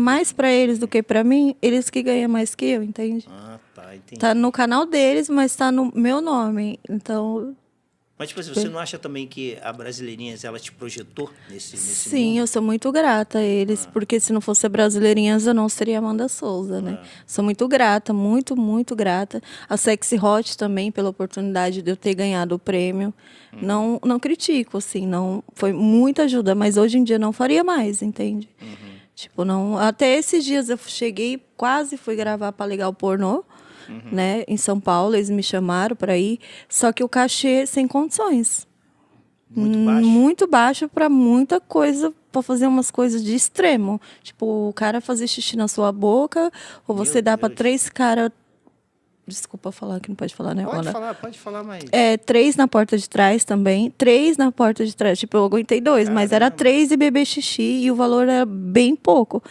mais para eles do que para mim, eles que ganham mais que eu, entende? Ah, tá, entendi. Tá no canal deles, mas tá no meu nome. Então. Mas, tipo assim, você não acha também que a Brasileirinhas, ela te projetou nesse, nesse Sim, mundo? eu sou muito grata a eles, ah. porque se não fosse a Brasileirinhas, eu não seria Amanda Souza, né? ah. né? Sou muito grata, muito, muito grata. A Sexy Hot também, pela oportunidade de eu ter ganhado o prêmio. Hum. Não, não critico, assim, não foi muita ajuda, mas hoje em dia não faria mais, entende? Uhum. Tipo, não. Até esses dias eu cheguei, quase fui gravar para legal pornô. Uhum. Né, em São Paulo, eles me chamaram para ir, só que o cachê sem condições. Muito hum, baixo. Muito baixo para muita coisa, para fazer umas coisas de extremo. Tipo, o cara fazer xixi na sua boca, ou Meu você dá para três caras Desculpa falar que não pode falar, né? Pode né? falar, pode falar, mais É, três na porta de trás também. Três na porta de trás. Tipo, eu aguentei dois, Caramba. mas era três e bebê xixi e o valor era bem pouco.